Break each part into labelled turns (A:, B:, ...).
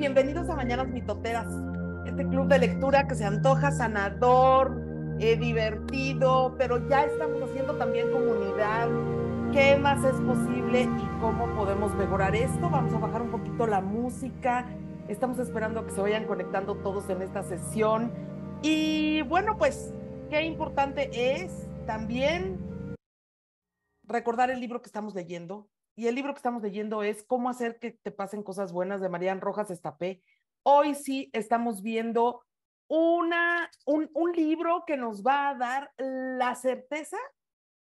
A: bienvenidos a Mañanas Mitoteras, este club de lectura que se antoja sanador, eh, divertido, pero ya estamos haciendo también comunidad. ¿Qué más es posible y cómo podemos mejorar esto? Vamos a bajar un poquito la música. Estamos esperando que se vayan conectando todos en esta sesión. Y bueno, pues qué importante es también recordar el libro que estamos leyendo, y el libro que estamos leyendo es Cómo hacer que te pasen cosas buenas de Marian Rojas Estapé. Hoy sí estamos viendo una, un, libro que nos va a dar la certeza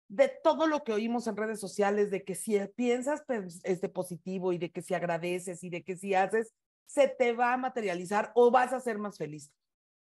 A: de todo lo que oímos en redes sociales, de que si piensas pues, este positivo y de que si agradeces y de que si haces, se te va a materializar o vas a ser más feliz.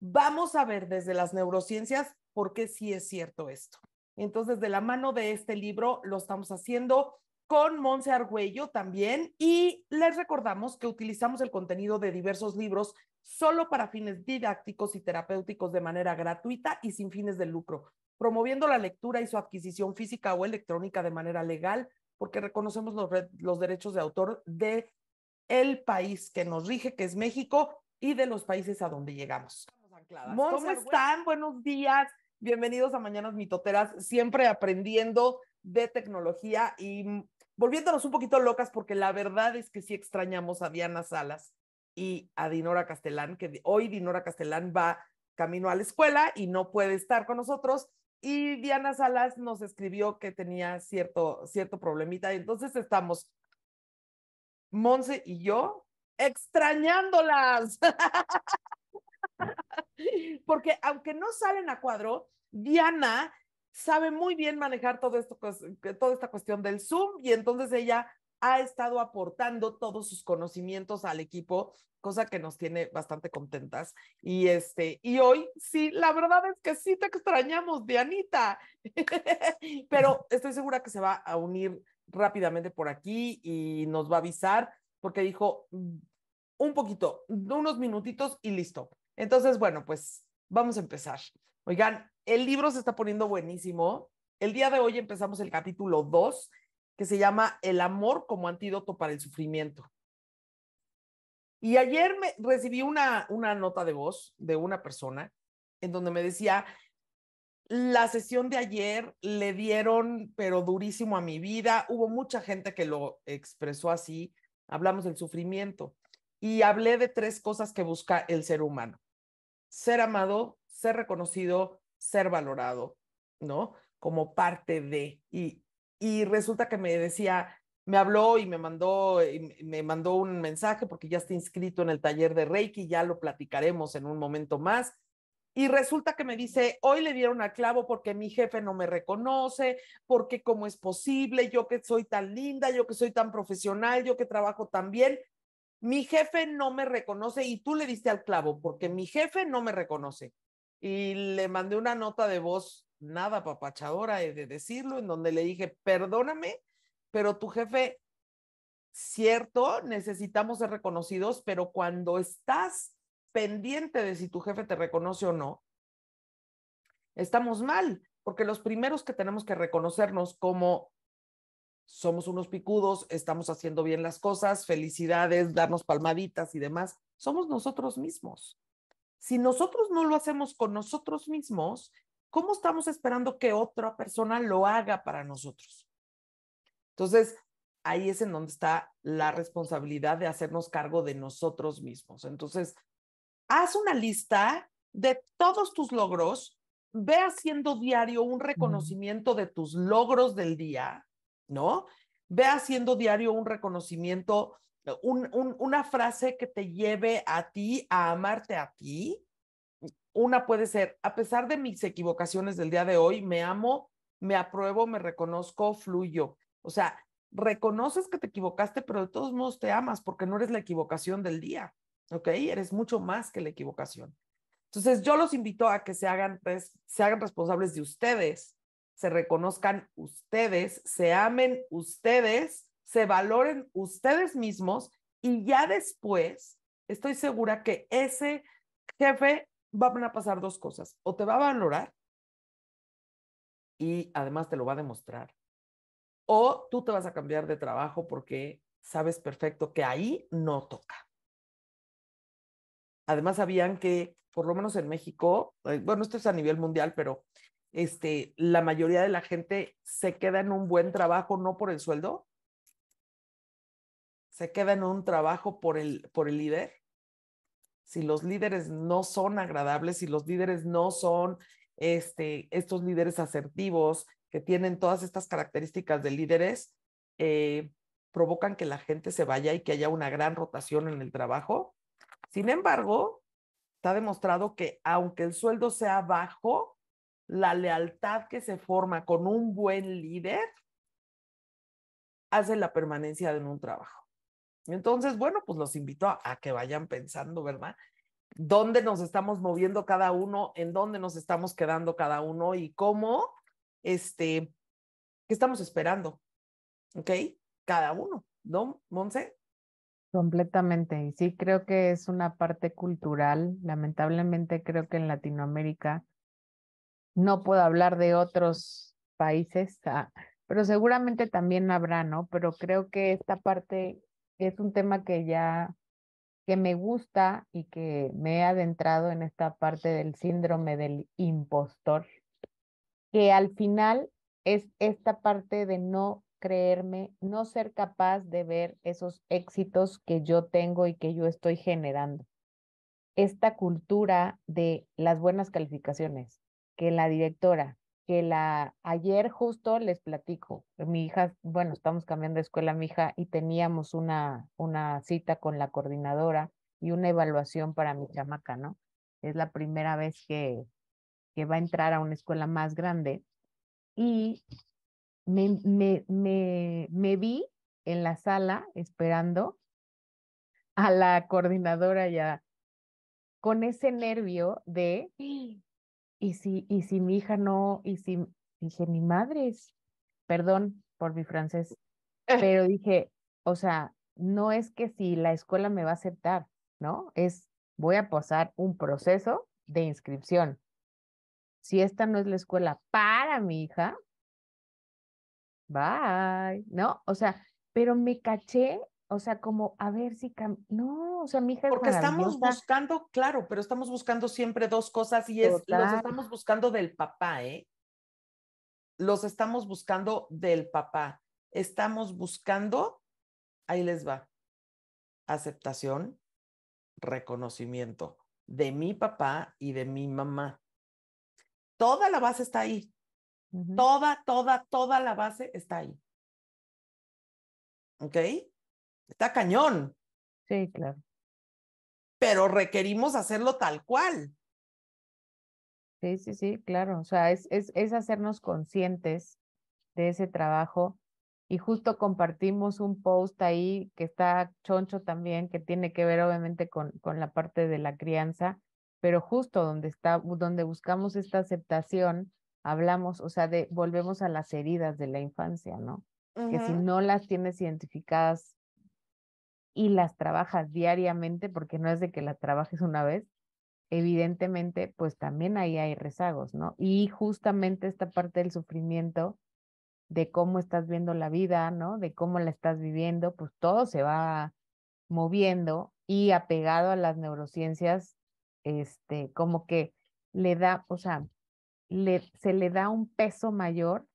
A: Vamos a ver desde las neurociencias por qué sí es cierto esto. Entonces, de la mano de este libro lo estamos haciendo con Monse Argüello también y les recordamos que utilizamos el contenido de diversos libros solo para fines didácticos y terapéuticos de manera gratuita y sin fines de lucro, promoviendo la lectura y su adquisición física o electrónica de manera legal, porque reconocemos los, derechos de autor de el país que nos rige, que es México, y de los países a donde llegamos. ¿Cómo están? Buenos días. Bienvenidos a Mañanas Mitoteras, siempre aprendiendo de tecnología y volviéndonos un poquito locas, porque la verdad es que sí extrañamos a Diana Salas y a Dinora Castellán, que hoy Dinora Castellán va camino a la escuela y no puede estar con nosotros. Y Diana Salas nos escribió que tenía cierto, cierto problemita. Y entonces estamos, Monse y yo, extrañándolas. Porque aunque no salen a cuadro, Diana sabe muy bien manejar todo esto, pues, eh, toda esta cuestión del Zoom y entonces ella ha estado aportando todos sus conocimientos al equipo, cosa que nos tiene bastante contentas. Y este, y hoy sí, la verdad es que sí te extrañamos, Dianita, pero estoy segura que se va a unir rápidamente por aquí y nos va a avisar porque dijo mm, un poquito, unos minutitos y listo. Entonces, bueno, pues vamos a empezar. Oigan, el libro se está poniendo buenísimo. El día de hoy empezamos el capítulo 2, que se llama El amor como antídoto para el sufrimiento. Y ayer me recibí una, una nota de voz de una persona en donde me decía, la sesión de ayer le dieron, pero durísimo a mi vida. Hubo mucha gente que lo expresó así. Hablamos del sufrimiento y hablé de tres cosas que busca el ser humano. Ser amado, ser reconocido ser valorado, ¿no? Como parte de. Y, y resulta que me decía, me habló y me mandó, y me mandó un mensaje porque ya está inscrito en el taller de Reiki, ya lo platicaremos en un momento más. Y resulta que me dice, hoy le dieron al clavo porque mi jefe no me reconoce, porque cómo es posible, yo que soy tan linda, yo que soy tan profesional, yo que trabajo tan bien, mi jefe no me reconoce y tú le diste al clavo porque mi jefe no me reconoce y le mandé una nota de voz nada papachadora de decirlo, en donde le dije, perdóname, pero tu jefe, cierto, necesitamos ser reconocidos, pero cuando estás pendiente de si tu jefe te reconoce o no, estamos mal, porque los primeros que tenemos que reconocernos como somos unos picudos, estamos haciendo bien las cosas, felicidades, darnos palmaditas y demás, somos nosotros mismos. Si nosotros no lo hacemos con nosotros mismos, ¿cómo estamos esperando que otra persona lo haga para nosotros? Entonces, ahí es en donde está la responsabilidad de hacernos cargo de nosotros mismos. Entonces, haz una lista de todos tus logros, ve haciendo diario un mm. reconocimiento de tus logros del día, ¿no? Ve haciendo diario un reconocimiento una frase que te lleve a ti, a amarte a ti. Una puede ser, a pesar de mis equivocaciones del día de hoy, me amo, me apruebo, me reconozco, fluyo. O sea, reconoces que te equivocaste, pero de todos modos te amas porque no eres la equivocación del día, ¿ok? Eres mucho más que la equivocación. Entonces, yo los invito a que se hagan, se hagan responsables de ustedes, se reconozcan ustedes, se amen ustedes se valoren ustedes mismos y ya después estoy segura que ese jefe va a pasar dos cosas. O te va a valorar y además te lo va a demostrar. O tú te vas a cambiar de trabajo porque sabes perfecto que ahí no toca. Además sabían que, por lo menos en México, eh, bueno, esto es a nivel mundial, pero este, la mayoría de la gente se queda en un buen trabajo no por el sueldo, se queda en un trabajo por el, por el líder, si los líderes no son agradables, si los líderes no son este, estos líderes asertivos que tienen todas estas características de líderes, eh, provocan que la gente se vaya y que haya una gran rotación en el trabajo. Sin embargo, está demostrado que aunque el sueldo sea bajo, la lealtad que se forma con un buen líder hace la permanencia en un trabajo. Entonces, bueno, pues los invito a, que vayan pensando, ¿verdad? ¿Dónde nos estamos moviendo cada uno? ¿En dónde nos estamos quedando cada uno? ¿Y cómo? Este, ¿qué estamos esperando? ¿Ok? Cada uno, ¿no, Monse?
B: Completamente. Y sí, creo que es una parte cultural. Lamentablemente, creo que en Latinoamérica no puedo hablar de otros países, ah, pero seguramente también habrá, ¿no? Pero creo que esta parte es un tema que ya que me gusta y que me he adentrado en esta parte del síndrome del impostor, que al final es esta parte de no creerme, no ser capaz de ver esos éxitos que yo tengo y que yo estoy generando. Esta cultura de las buenas calificaciones, que la directora, que la ayer justo les platico, mi hija, bueno, estamos cambiando de escuela mi hija y teníamos una, una cita con la coordinadora y una evaluación para mi chamaca, ¿no? Es la primera vez que, que va a entrar a una escuela más grande y me, me, me, me vi en la sala esperando a la coordinadora ya con ese nervio de y si, y si mi hija no, y si dije, mi madre perdón por mi francés, eh. pero dije, o sea, no es que si la escuela me va a aceptar, ¿no? Es, voy a posar un proceso de inscripción. Si esta no es la escuela para mi hija, bye, ¿no? O sea, pero me caché o sea, como a ver si no, o sea, mi hija es Porque estamos
A: buscando, claro, pero estamos buscando siempre dos cosas y es los estamos buscando del papá, ¿eh? Los estamos buscando del papá. Estamos buscando, ahí les va. Aceptación, reconocimiento de mi papá y de mi mamá. Toda la base está ahí. Toda, toda, toda la
C: base está ahí. ¿Ok? Está cañón. Sí, claro.
A: Pero requerimos hacerlo tal cual.
B: Sí, sí, sí, claro. O sea, es, es, es hacernos conscientes de ese trabajo. Y justo compartimos un post ahí que está choncho también, que tiene que ver obviamente con, con la parte de la crianza, pero justo donde está, donde buscamos esta aceptación, hablamos, o sea, de volvemos a las heridas de la infancia, ¿no? Que si no las tienes identificadas y las trabajas diariamente, porque no es de que la trabajes una vez, evidentemente, pues también ahí hay rezagos, ¿no? Y justamente esta parte del sufrimiento, de cómo estás viendo la vida, ¿no? De cómo la estás viviendo, pues todo se va moviendo y apegado a las neurociencias, este, como que le da, o sea, le, se le da un peso mayor,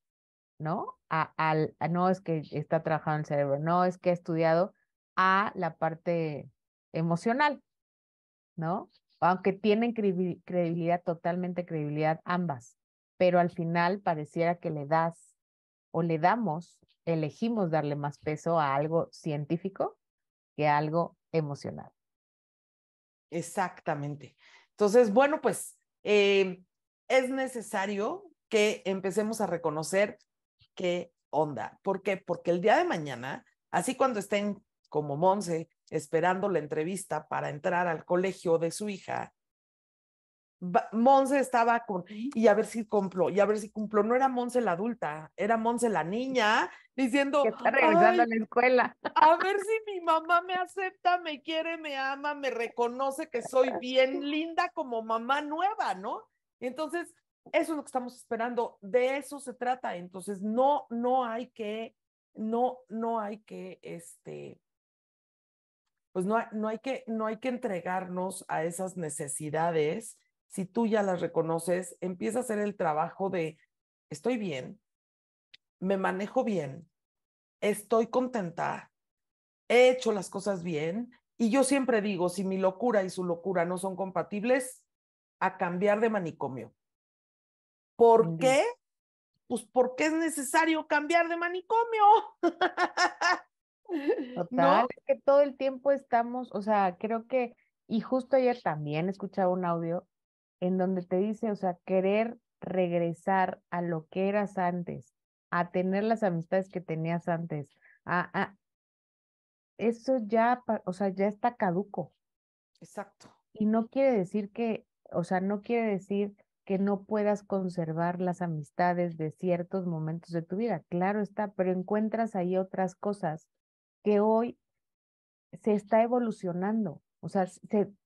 B: ¿no? A, al, no es que está trabajando el cerebro, no es que ha estudiado, a la parte emocional, ¿no? Aunque tienen credibilidad, totalmente credibilidad ambas, pero al final pareciera que le das o le damos, elegimos darle más peso a algo científico que a algo
A: emocional. Exactamente. Entonces, bueno, pues eh, es necesario que empecemos a reconocer qué onda. ¿Por qué? Porque el día de mañana, así cuando estén como Monse, esperando la entrevista para entrar al colegio de su hija, Monse estaba con, y a ver si cumplo, y a ver si cumplo. No era Monse la adulta, era Monse la niña, diciendo. Que está regresando a la escuela. A ver si mi mamá me acepta, me quiere, me ama, me reconoce que soy bien linda como mamá nueva, ¿no? Entonces, eso es lo que estamos esperando, de eso se trata. Entonces, no, no hay que, no, no hay que, este, pues no hay, que, no hay que entregarnos a esas necesidades. Si tú ya las reconoces, empieza a hacer el trabajo de, estoy bien, me manejo bien, estoy contenta, he hecho las cosas bien. Y yo siempre digo, si mi locura y su locura no son compatibles, a cambiar de manicomio. ¿Por qué? Pues porque es necesario cambiar de manicomio. Total, es que todo el tiempo
B: estamos, o sea, creo que, y justo ayer también escuchaba un audio en donde te dice, o sea, querer regresar a lo que eras antes, a tener las amistades que tenías antes, eso ya, o sea, ya está caduco. Exacto. Y no quiere decir que, o sea, no quiere decir que no puedas conservar las amistades de ciertos momentos de tu vida. Claro está, pero encuentras ahí otras cosas que hoy se está evolucionando, o sea,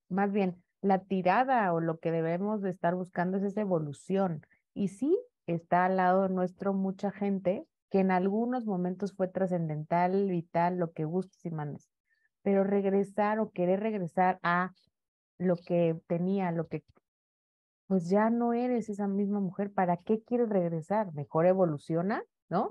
B: más bien la tirada o lo que debemos de estar buscando es esa evolución. Y sí, está al lado nuestro mucha gente que en algunos momentos fue trascendental, vital, lo que gustes y manes, pero regresar o querer regresar a lo que tenía, lo que, pues ya no eres esa misma mujer, ¿para qué quieres regresar? Mejor evoluciona, ¿no?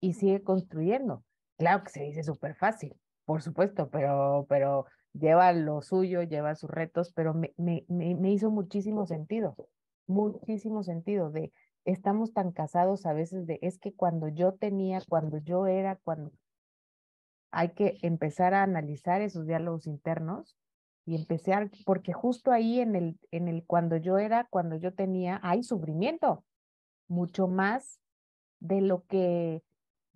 B: Y sigue construyendo. Claro que se dice súper fácil, por supuesto, pero, pero lleva lo suyo, lleva sus retos, pero me, me, me hizo muchísimo sentido, muchísimo sentido de estamos tan casados a veces de es que cuando yo tenía, cuando yo era, cuando hay que empezar a analizar esos diálogos internos y empezar, porque justo ahí en el, en el cuando yo era, cuando yo tenía, hay sufrimiento, mucho más de lo que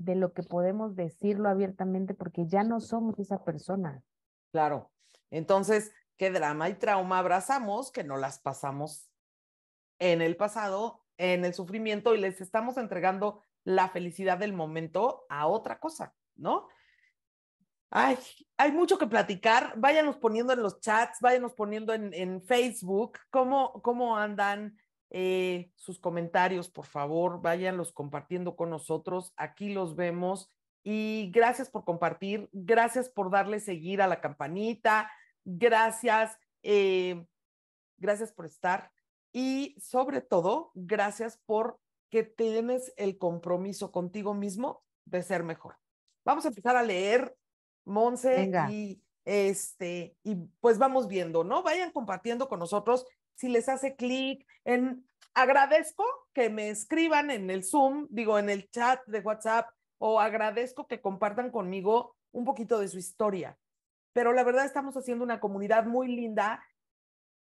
B: de lo que podemos decirlo abiertamente porque ya no somos esa persona.
A: Claro. Entonces, ¿qué drama y trauma abrazamos que no las pasamos en el pasado, en el sufrimiento y les estamos entregando la felicidad del momento a otra cosa, ¿no? Ay, hay mucho que platicar. Váyanos poniendo en los chats, váyanos poniendo en, en Facebook cómo, cómo andan, eh, sus comentarios, por favor, váyanlos compartiendo con nosotros. Aquí los vemos y gracias por compartir, gracias por darle seguir a la campanita, gracias, eh, gracias por estar y sobre todo, gracias por que tienes el compromiso contigo mismo de ser mejor. Vamos a empezar a leer, Monse, y este, y pues vamos viendo, ¿no? Vayan compartiendo con nosotros si les hace clic en agradezco que me escriban en el Zoom, digo, en el chat de WhatsApp, o agradezco que compartan conmigo un poquito de su historia. Pero la verdad estamos haciendo una comunidad muy linda.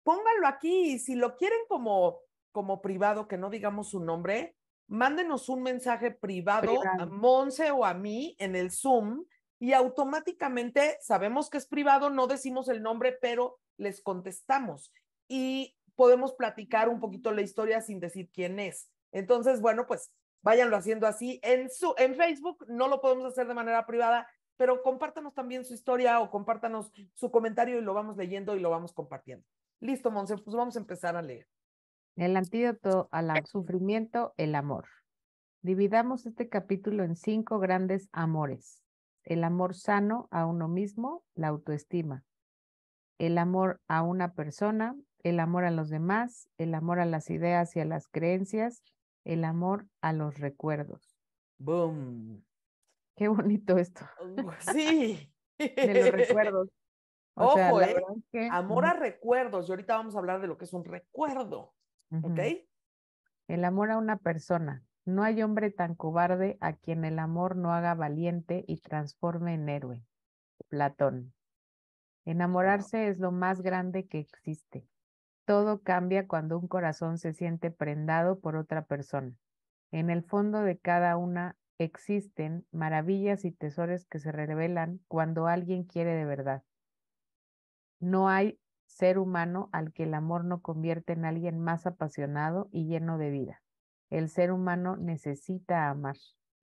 A: Pónganlo aquí y si lo quieren como, como privado, que no digamos su nombre, mándenos un mensaje privado, privado. a Monse o a mí en el Zoom y automáticamente sabemos que es privado, no decimos el nombre, pero les contestamos y podemos platicar un poquito la historia sin decir quién es. Entonces, bueno, pues váyanlo haciendo así. En, su, en Facebook no lo podemos hacer de manera privada, pero compártanos también su historia o compártanos su comentario y lo vamos leyendo y lo vamos compartiendo. Listo, Monse, pues vamos a empezar a leer.
B: El antídoto al sufrimiento, el amor. Dividamos este capítulo en cinco grandes amores. El amor sano a uno mismo, la autoestima. El amor a una persona, el amor a los demás, el amor a las ideas y a las creencias, el amor a los recuerdos.
A: ¡Boom!
B: Qué bonito esto. Uh,
A: sí. de los recuerdos.
B: Ojo, ¿eh?
A: amor a recuerdos. Y ahorita vamos a hablar de lo que es un recuerdo.
B: ¿Ok? El amor a una persona. No hay hombre tan cobarde a quien el amor no haga valiente y transforme en héroe. Platón. Enamorarse es lo más grande que existe. Todo cambia cuando un corazón se siente prendado por otra persona. En el fondo de cada una existen maravillas y tesoros que se revelan cuando alguien quiere de verdad. No hay ser humano al que el amor no convierte en alguien más apasionado y lleno de vida. El ser humano necesita amar.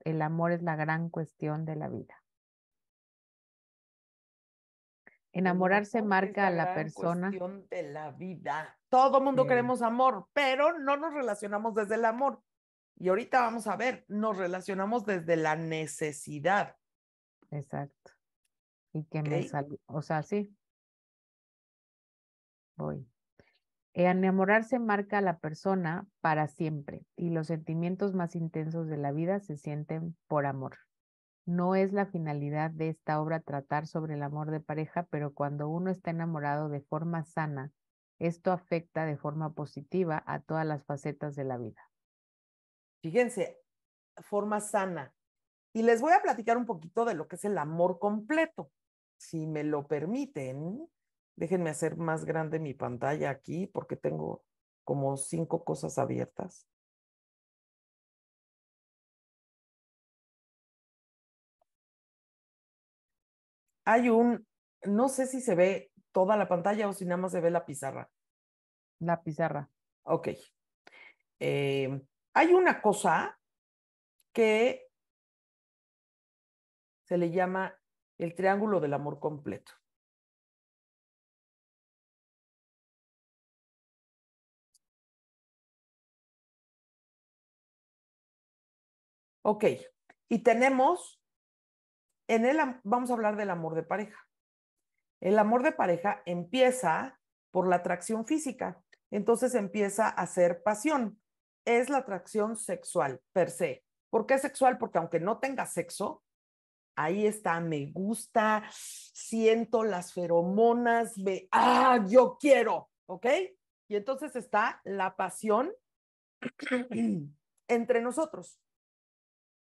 B: El amor es la gran cuestión de la vida. Pues Enamorarse marca a la persona.
A: de la vida. Todo mundo queremos amor, pero no nos relacionamos desde el amor. Y ahorita vamos a ver, nos relacionamos desde la necesidad.
B: Exacto. Y que me salió, o sea, sí. Voy. Enamorarse marca a la persona para siempre y los sentimientos más intensos de la vida se sienten por amor. No es la finalidad de esta obra tratar sobre el amor de pareja, pero cuando uno está enamorado de forma sana esto afecta de forma
A: positiva a todas las facetas de la vida. Fíjense, forma sana. Y les voy a platicar un poquito de lo que es el amor completo. Si me lo permiten, déjenme hacer más grande mi pantalla aquí porque tengo como cinco cosas abiertas.
C: Hay un,
A: no sé si se ve toda la pantalla o si nada más se ve la pizarra? La pizarra. Ok. Em, hay una cosa que se le llama el triángulo del amor completo. Ok, y tenemos, en el, vamos a hablar del amor de pareja. El amor de pareja empieza por la atracción física, entonces empieza a ser pasión. Es la atracción sexual per se. ¿Por qué sexual? Porque aunque no tenga sexo, ahí está, me gusta, siento las feromonas, me, ah, yo quiero, ¿ok? Y entonces está la pasión entre nosotros.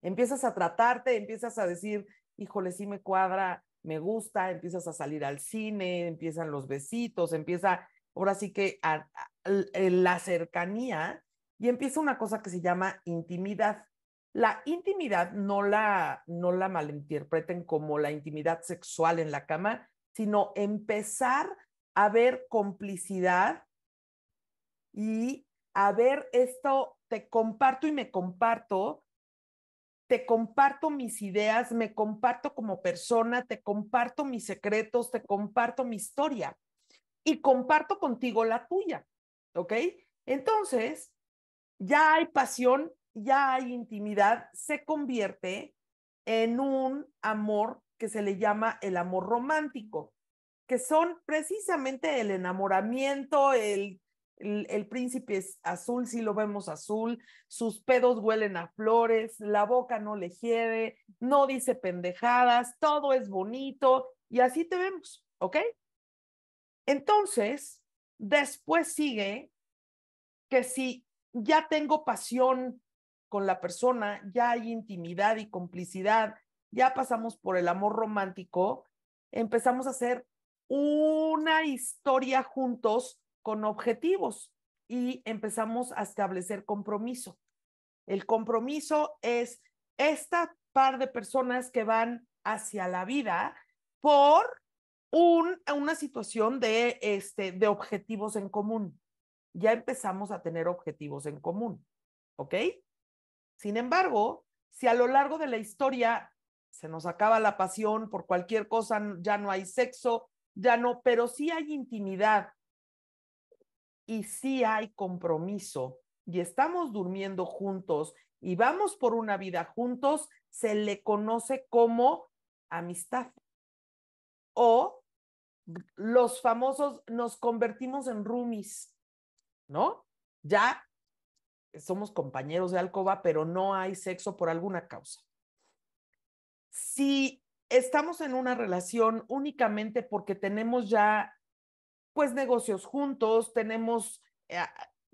A: Empiezas a tratarte, empiezas a decir, híjole, sí me cuadra, me gusta, empiezas a salir al cine, empiezan los besitos, empieza ahora sí que eh, la cercanía y empieza una cosa que se llama intimidad. La intimidad no la, no la malinterpreten como la intimidad sexual en la cama, sino empezar a ver complicidad y a ver esto, te comparto y me comparto te comparto mis ideas, me comparto como persona, te comparto mis secretos, te comparto mi historia y comparto contigo la tuya, ¿ok? Entonces, ya hay pasión, ya hay intimidad, se convierte en un amor que se le llama el amor romántico, que son precisamente el enamoramiento, el el, príncipe es azul, si lo vemos azul, sus pedos huelen a flores, la boca no le hiere, no dice pendejadas, todo es bonito y así te vemos, ¿ok? Entonces, después sigue que si ya tengo pasión con la persona, ya hay intimidad y complicidad, ya pasamos por el amor romántico, empezamos a hacer una historia juntos con objetivos y empezamos a establecer compromiso. El compromiso es esta par de personas que van hacia la vida por un, una situación de, este, de objetivos en común. Ya empezamos a tener objetivos en común, ¿ok? Sin embargo, si a lo largo de la historia se nos acaba la pasión por cualquier cosa, ya no hay sexo, ya no, pero sí hay intimidad, y si hay compromiso y estamos durmiendo juntos y vamos por una vida juntos, se le conoce como amistad. O los famosos nos convertimos en roomies, ¿no? Ya somos compañeros de alcoba, pero no hay sexo por alguna causa. Si estamos en una relación únicamente porque tenemos ya pues negocios juntos, tenemos eh,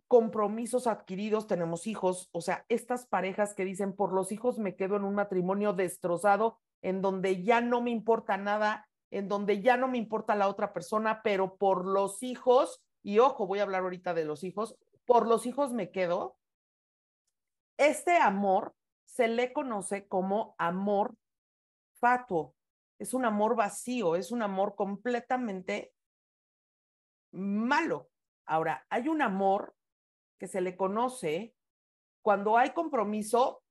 A: compromisos adquiridos, tenemos hijos, o sea, estas parejas que dicen, por los hijos me quedo en un matrimonio destrozado, en donde ya no me importa nada, en donde ya no me importa la otra persona, pero por los hijos, y ojo, voy a hablar ahorita de los hijos, por los hijos me quedo. Este amor se le conoce como amor fatuo, es un amor vacío, es un amor completamente malo. Ahora, hay un amor que se le conoce cuando hay compromiso,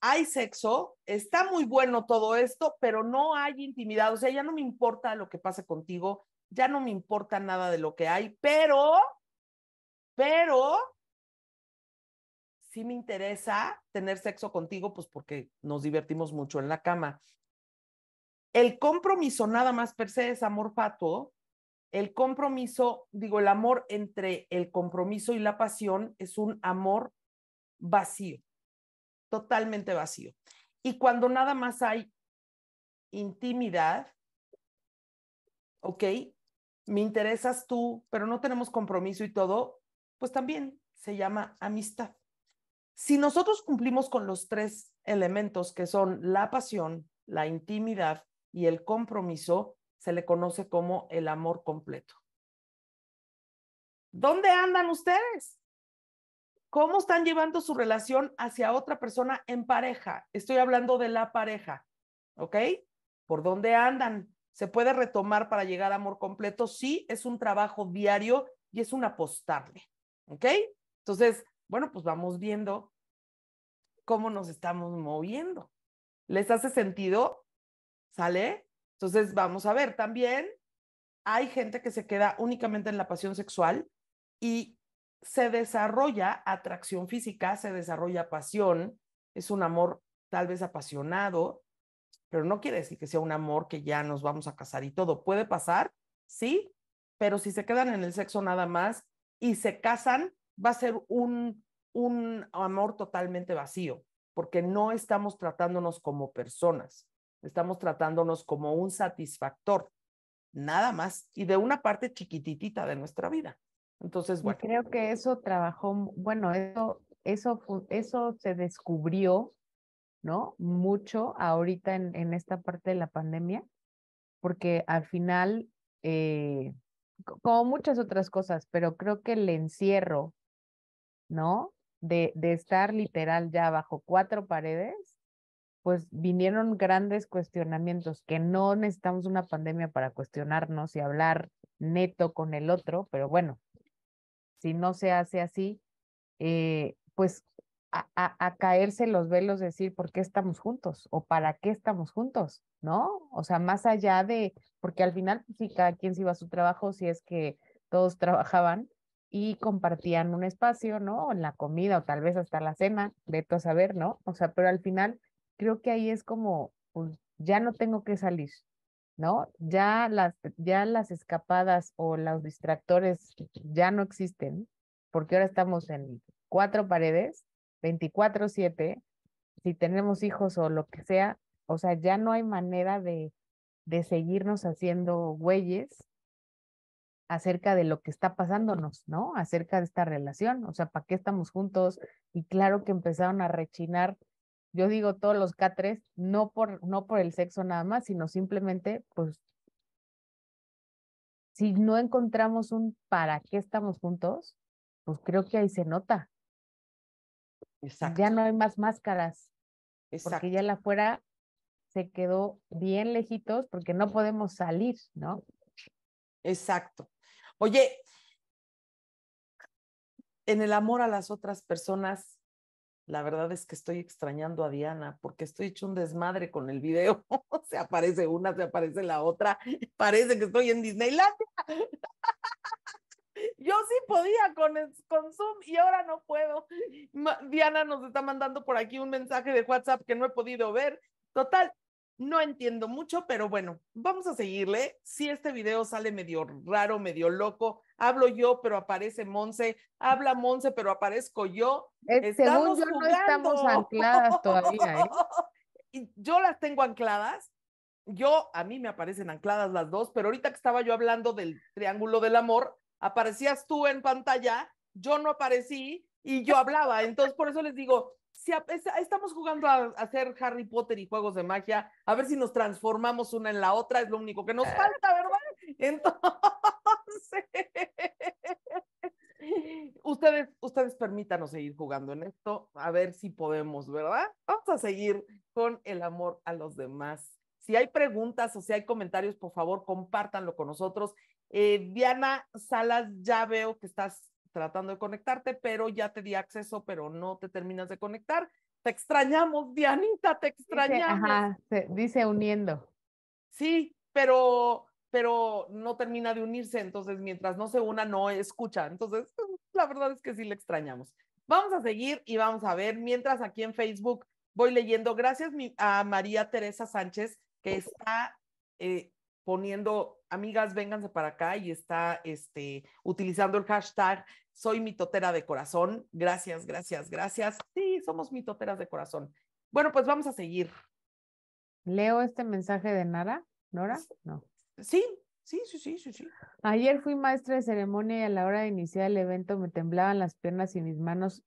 A: hay sexo, está muy bueno todo esto, pero no hay intimidad. O sea, ya no me importa lo que pase contigo, ya no me importa nada de lo que hay, pero, pero, sí me interesa tener sexo contigo, pues porque nos divertimos mucho en la cama. El compromiso nada más per se es amor fatuo, el compromiso, digo, el amor entre el compromiso y la pasión es un amor vacío, totalmente vacío. Y cuando nada más hay intimidad, ¿ok? Me interesas tú, pero no tenemos compromiso y todo, pues también se llama amistad. Si nosotros cumplimos con los tres elementos que son la pasión, la intimidad y el compromiso, se le conoce como el amor completo. ¿Dónde andan ustedes? ¿Cómo están llevando su relación hacia otra persona en pareja? Estoy hablando de la pareja, ¿ok? ¿Por dónde andan? ¿Se puede retomar para llegar a amor completo? Sí, es un trabajo diario y es un apostarle, ¿ok? Entonces, bueno, pues vamos viendo cómo nos estamos moviendo. ¿Les hace sentido? ¿Sale? Entonces, vamos a ver, también hay gente que se queda únicamente en la pasión sexual y se desarrolla atracción física, se desarrolla pasión, es un amor tal vez apasionado, pero no quiere decir que sea un amor que ya nos vamos a casar y todo. Puede pasar, sí, pero si se quedan en el sexo nada más y se casan, va a ser un, un amor totalmente vacío, porque no estamos tratándonos como personas estamos tratándonos como un satisfactor, nada más, y de una parte chiquititita de nuestra vida. Entonces, bueno. creo que
B: eso trabajó, bueno, eso, eso, eso se descubrió, ¿no? Mucho ahorita en, en esta parte de la pandemia, porque al final, eh, como muchas otras cosas, pero creo que el encierro, ¿no? De, de estar literal ya bajo cuatro paredes, pues vinieron grandes cuestionamientos, que no necesitamos una pandemia para cuestionarnos y hablar neto con el otro, pero bueno, si no se hace así, eh, pues a, caerse los velos, decir, ¿por qué estamos juntos? ¿O para qué estamos juntos? ¿No? O sea, más allá de, porque al final, si pues, cada quien se iba a su trabajo, si es que todos trabajaban y compartían un espacio, ¿no? En la comida o tal vez hasta la cena, de todo saber, ¿no? O sea, pero al final creo que ahí es como, pues ya no tengo que salir, ¿no? Ya las, ya las escapadas o los distractores ya no existen, porque ahora estamos en cuatro paredes, 24/7, si tenemos hijos o lo que sea, o sea, ya no hay manera de, de seguirnos haciendo güeyes acerca de lo que está pasándonos, ¿no? Acerca de esta relación, o sea, ¿para qué estamos juntos? Y claro que empezaron a rechinar yo digo todos los catres, no por, no por el sexo nada más, sino simplemente, pues, si no encontramos un para qué estamos juntos, pues creo que ahí se nota. Exacto. Ya no hay más máscaras. Exacto. Porque ya la afuera se quedó bien lejitos porque no podemos salir,
A: ¿no? Exacto. Oye, en el amor a las otras personas, la verdad es que estoy extrañando a Diana porque estoy hecho un desmadre con el video. se aparece una, se aparece la otra. Parece que estoy en Disneylandia. Yo sí podía con, Zoom y ahora no puedo. Diana nos está mandando por aquí un mensaje de WhatsApp que no he podido ver. Total, no entiendo mucho, pero bueno, vamos a seguirle. Si este video sale medio raro, medio loco, hablo yo, pero aparece Monse, habla Monse, pero aparezco yo. Eh, estamos yo no estamos ancladas todavía. ¿eh? yo las tengo ancladas. Yo, a mí me aparecen ancladas las dos, pero ahorita que estaba yo hablando del triángulo del amor, aparecías tú en pantalla, yo no aparecí y yo hablaba. Entonces, por eso les digo, si estamos jugando a, hacer Harry Potter y juegos de magia, a ver si nos transformamos una en la otra, es lo único que nos ah. falta, ¿verdad? Entonces, ustedes, ustedes permítanos seguir jugando en esto, a ver si podemos, ¿verdad? Vamos a seguir con el amor a los demás. Si hay preguntas o si hay comentarios, por favor, compártanlo con nosotros. Eh, Diana Salas, ya veo que estás tratando de conectarte, pero ya te di acceso, pero no te terminas de conectar. Te extrañamos, Dianita, te extrañamos. ajá,
B: dice uniendo.
A: Sí, pero pero no termina de unirse, entonces mientras no se una, no escucha. Entonces, la verdad es que sí le extrañamos. Vamos a seguir y vamos a ver, mientras aquí en Facebook voy leyendo, gracias a María Teresa Sánchez, que está eh, poniendo, amigas, vénganse para acá y está este, utilizando el hashtag soy mitotera de corazón. Gracias, gracias, gracias. Sí, somos mitoteras de corazón. Bueno, pues vamos a seguir.
B: Leo este mensaje de Nara, Nora,
A: no. Sí, sí, sí, sí, sí, sí.
B: Ayer fui maestra de ceremonia y a la hora de iniciar el evento me temblaban las piernas y mis manos.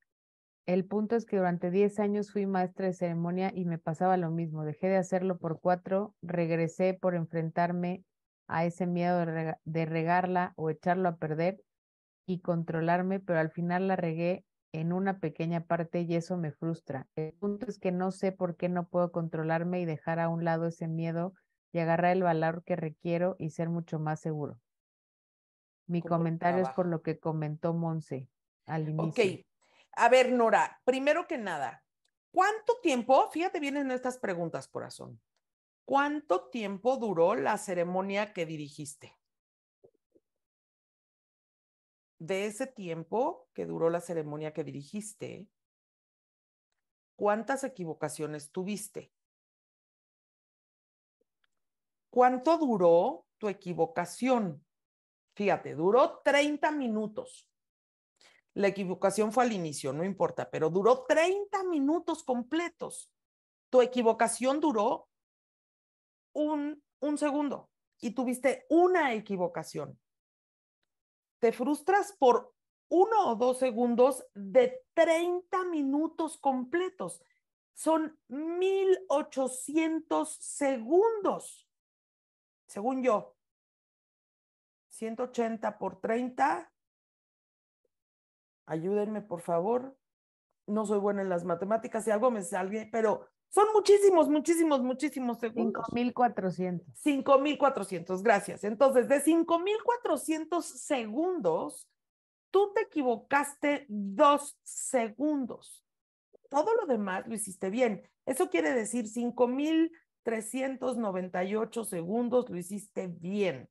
B: El punto es que durante 10 años fui maestra de ceremonia y me pasaba lo mismo. Dejé de hacerlo por cuatro, regresé por enfrentarme a ese miedo de, de regarla o echarlo a perder y controlarme, pero al final la regué en una pequeña parte y eso me frustra. El punto es que no sé por qué no puedo controlarme y dejar a un lado ese miedo y agarrar el valor que requiero y ser mucho más seguro. Mi comentario es por lo que comentó Monse al
A: inicio. Ok, a ver, Nora, primero que nada, ¿cuánto tiempo? Fíjate bien en estas preguntas, corazón. ¿Cuánto tiempo duró la ceremonia que dirigiste? De ese tiempo que duró la ceremonia que dirigiste, ¿cuántas equivocaciones tuviste? ¿Cuánto duró tu equivocación? Fíjate, duró 30 minutos. La equivocación fue al inicio, no importa, pero duró 30 minutos completos. Tu equivocación duró un, segundo y tuviste una equivocación. Te frustras por uno o dos segundos de 30 minutos completos. Son 1800 segundos según yo, 180 por 30. Ayúdenme, por favor. No soy buena en las matemáticas, si algo me sale, pero son muchísimos, muchísimos, muchísimos segundos. 5.400. 5.400, gracias. Entonces, de 5.400 segundos, tú te equivocaste dos segundos. Todo lo demás lo hiciste bien. Eso quiere decir 5.000 398 segundos, lo hiciste bien.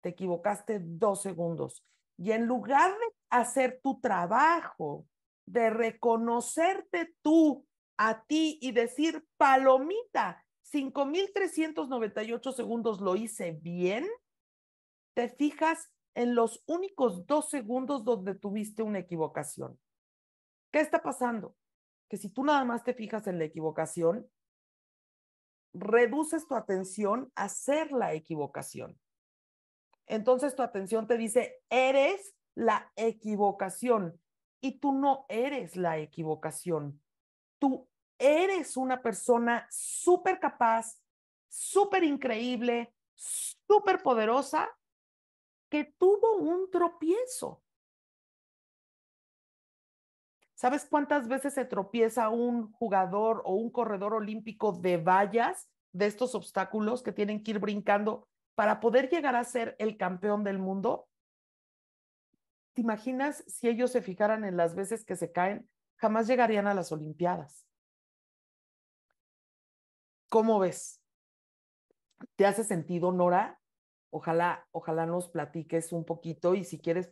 A: Te equivocaste dos segundos. Y en lugar de hacer tu trabajo, de reconocerte tú a ti y decir, palomita, 5.398 segundos lo hice bien, te fijas en los únicos dos segundos donde tuviste una equivocación. ¿Qué está pasando? Que si tú nada más te fijas en la equivocación, reduces tu atención a ser la equivocación. Entonces tu atención te dice, eres la equivocación y tú no eres la equivocación. Tú eres una persona súper capaz, súper increíble, súper poderosa que tuvo un tropiezo. ¿Sabes cuántas veces se tropieza un jugador o un corredor olímpico de vallas de estos obstáculos que tienen que ir brincando para poder llegar a ser el campeón del mundo? ¿Te imaginas si ellos se fijaran en las veces que se caen? Jamás llegarían a las Olimpiadas. ¿Cómo ves? ¿Te hace sentido, Nora? Ojalá, ojalá nos platiques un poquito y si quieres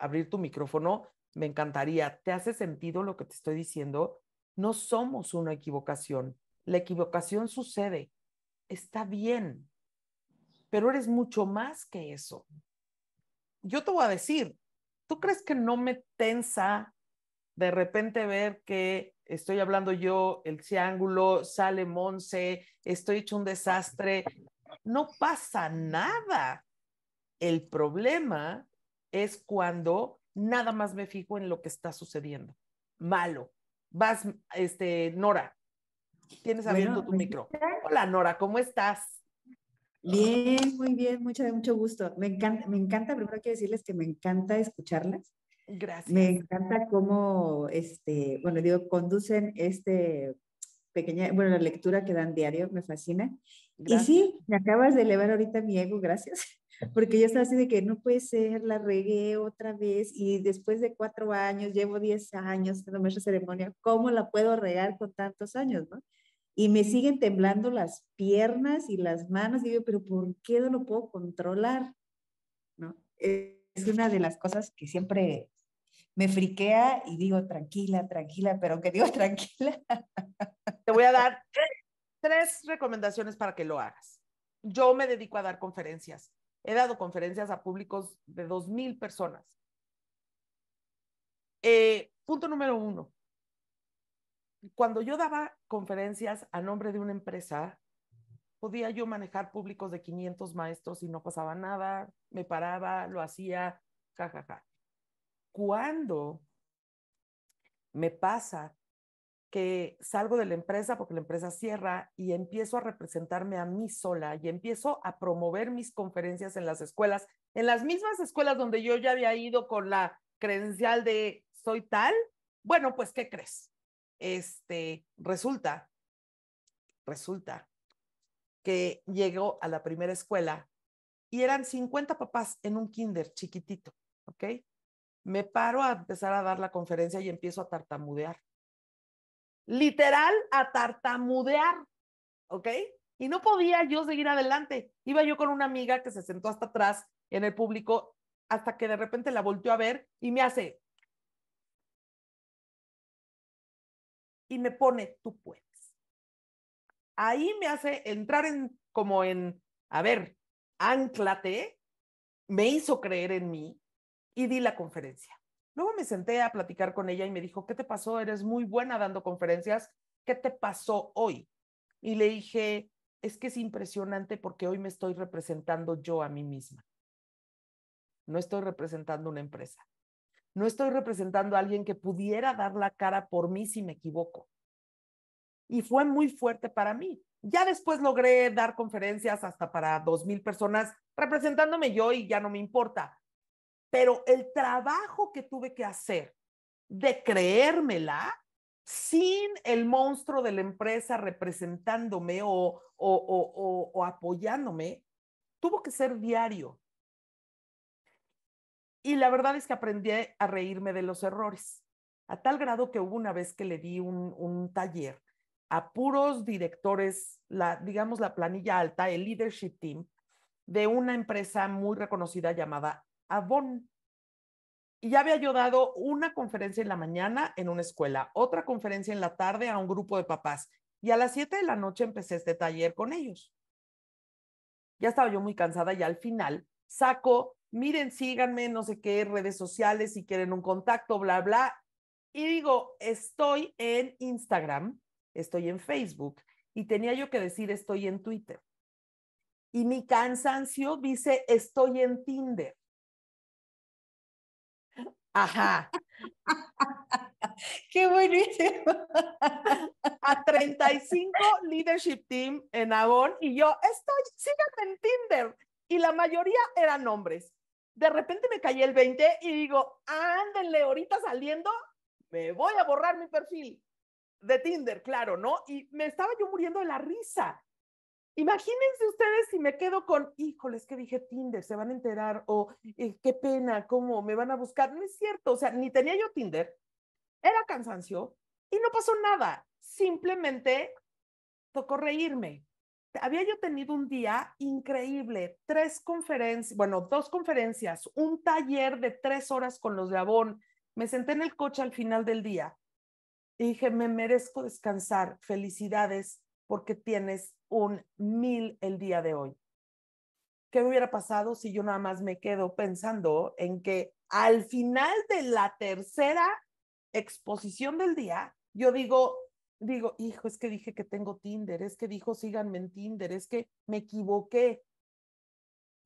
A: abrir tu micrófono, me encantaría, ¿te hace sentido lo que te estoy diciendo? No somos una equivocación. La equivocación sucede. Está bien, pero eres mucho más que eso. Yo te voy a decir, ¿tú crees que no me tensa de repente ver que estoy hablando yo, el triángulo, sale Monse, estoy hecho un desastre? No pasa nada. El problema es cuando nada más me fijo en lo que está sucediendo. Malo. Vas, este, Nora,
D: tienes abierto tu pues, micro. Hola,
A: Nora, ¿cómo estás?
D: Bien, muy bien, mucho, mucho gusto. Me encanta, me encanta, primero quiero decirles que me encanta escucharlas. Gracias. Me encanta cómo, este, bueno, digo, conducen este pequeña, bueno, la lectura que dan diario, me fascina. Y sí, me acabas de elevar ahorita mi ego, gracias porque ya estaba así de que no puede ser, la regué otra vez y después de cuatro años, llevo diez años en maestra ceremonia, ¿cómo la puedo regar con tantos años, no? Y me siguen temblando las piernas y las manos, y digo, pero ¿por qué no lo puedo controlar? ¿No? E-, es una de las cosas que siempre me friquea y digo, tranquila, tranquila, pero que digo tranquila. Te voy a
A: dar tres recomendaciones para que lo hagas. Yo me dedico a dar conferencias He dado conferencias a públicos de 2.000 personas. Eh, punto número uno. Cuando yo daba conferencias a nombre de una empresa, podía yo manejar públicos de 500 maestros y no pasaba nada, me paraba, lo hacía, jajaja. Ja, ja. Cuando me pasa que salgo de la empresa porque la empresa cierra y empiezo a representarme a mí sola y empiezo a promover mis conferencias en las escuelas, en las mismas escuelas donde yo ya había ido con la credencial de soy tal, bueno, pues ¿qué crees? Este, resulta resulta que llego a la primera escuela y eran 50 papás en un kinder chiquitito, ¿ok? Me paro a empezar a dar la conferencia y empiezo a tartamudear literal a tartamudear, ¿ok? Y no podía yo seguir adelante. Iba yo con una amiga que se sentó hasta atrás en el público hasta que de repente la volteó a ver y me hace. Y me pone, tú puedes. Ahí me hace entrar en como en, a ver, anclate, me hizo creer en mí y di la conferencia. Luego me senté a platicar con ella y me dijo, ¿qué te pasó? Eres muy buena dando conferencias. ¿Qué te pasó hoy? Y le dije, es que es impresionante porque hoy me estoy representando yo a mí misma. No estoy representando una empresa. No estoy representando a alguien que pudiera dar la cara por mí si me equivoco. Y fue muy fuerte para mí. Ya después logré dar conferencias hasta para dos mil personas representándome yo y ya no me importa. Pero el trabajo que tuve que hacer de creérmela sin el monstruo de la empresa representándome o, apoyándome, tuvo que ser diario. Y la verdad es que aprendí a reírme de los errores, a tal grado que hubo una vez que le di un, un taller a puros directores, la, digamos la planilla alta, el leadership team de una empresa muy reconocida llamada a Y ya había yo dado una conferencia en la mañana en una escuela, otra conferencia en la tarde a un grupo de papás. Y a las 7 de la noche empecé este taller con ellos. Ya estaba yo muy cansada y al final saco, miren, síganme, no sé qué, redes sociales, si quieren un contacto, bla, bla. Y digo, estoy en Instagram, estoy en Facebook y tenía yo que decir, estoy en Twitter. Y mi cansancio dice, estoy en Tinder. Ajá. Qué buenísimo. A 35 leadership team en Avon y yo estoy, síganme en Tinder. Y la mayoría eran hombres. De repente me caí el 20 y digo, ándenle, ahorita saliendo, me voy a borrar mi perfil de Tinder, claro, ¿no? Y me estaba yo muriendo de la risa. Imagínense ustedes si me quedo con, híjoles, que dije Tinder, se van a enterar, o eh, qué pena, cómo me van a buscar. No es cierto, o sea, ni tenía yo Tinder, era cansancio y no pasó nada. Simplemente tocó reírme. Había yo tenido un día increíble, tres conferencias, bueno, dos conferencias, un taller de tres horas con los de Avon. Me senté en el coche al final del día y dije, me merezco descansar, felicidades, porque tienes un mil el día de hoy. ¿Qué me hubiera pasado si yo nada más me quedo pensando en que al final de la tercera exposición del día, yo digo, digo, hijo, es que dije que tengo Tinder, es que dijo, síganme en Tinder, es que me equivoqué.